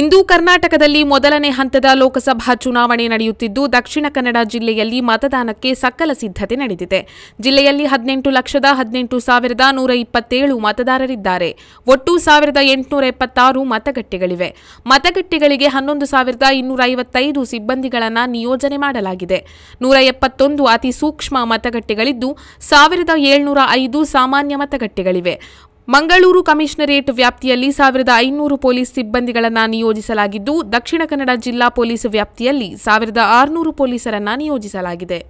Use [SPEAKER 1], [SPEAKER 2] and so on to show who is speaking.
[SPEAKER 1] ಇಂದು ಕರ್ನಾಟಕದಲ್ಲಿ ಮೊದಲನೇ ಹಂತದ ಲೋಕಸಭಾ ಚುನಾವಣೆ ನಡೆಯುತ್ತಿದ್ದು ದಕ್ಷಿಣ ಕನ್ನಡ ಜಿಲ್ಲೆಯಲ್ಲಿ ಮತದಾನಕ್ಕೆ ಸಕಲ ಸಿದ್ಧತೆ ನಡೆದಿದೆ ಜಿಲ್ಲೆಯಲ್ಲಿ ಹದಿನೆಂಟು ಲಕ್ಷದ ಹದಿನೆಂಟು ಸಾವಿರದ ನೂರ ಇಪ್ಪತ್ತೇಳು ಮತದಾರರಿದ್ದಾರೆ ಒಟ್ಟು ಸಾವಿರದ ಎಂಟುನೂರ ಎಪ್ಪತ್ತಾರು ಮತಗಟ್ಟೆಗಳಿವೆ ಮತಗಟ್ಟೆಗಳಿಗೆ ಹನ್ನೊಂದು ಸಾವಿರದ ಇನ್ನೂರ ಐವತ್ತೈದು ಸಿಬ್ಬಂದಿಗಳನ್ನು ನಿಯೋಜನೆ ಮಾಡಲಾಗಿದೆ ನೂರ ಎಪ್ಪತ್ತೊಂದು ಅತಿ ಸೂಕ್ಷ್ಮ ಮತಗಟ್ಟೆಗಳಿದ್ದು ಸಾವಿರದ ಏಳ್ನೂರ ಐದು ಸಾಮಾನ್ಯ ಮತಗಟ್ಟೆಗಳಿವೆ ಮಂಗಳೂರು ಕಮಿಷನರೇಟ್ ವ್ಯಾಪ್ತಿಯಲ್ಲಿ ಸಾವಿರದ ಐನೂರು ಪೊಲೀಸ್ ಸಿಬ್ಬಂದಿಗಳನ್ನು ನಿಯೋಜಿಸಲಾಗಿದ್ದು ದಕ್ಷಿಣ ಕನ್ನಡ ಜಿಲ್ಲಾ ಪೊಲೀಸ್ ವ್ಯಾಪ್ತಿಯಲ್ಲಿ ಸಾವಿರದ ಆರುನೂರು ಪೊಲೀಸರನ್ನು ನಿಯೋಜಿಸಲಾಗಿದೆ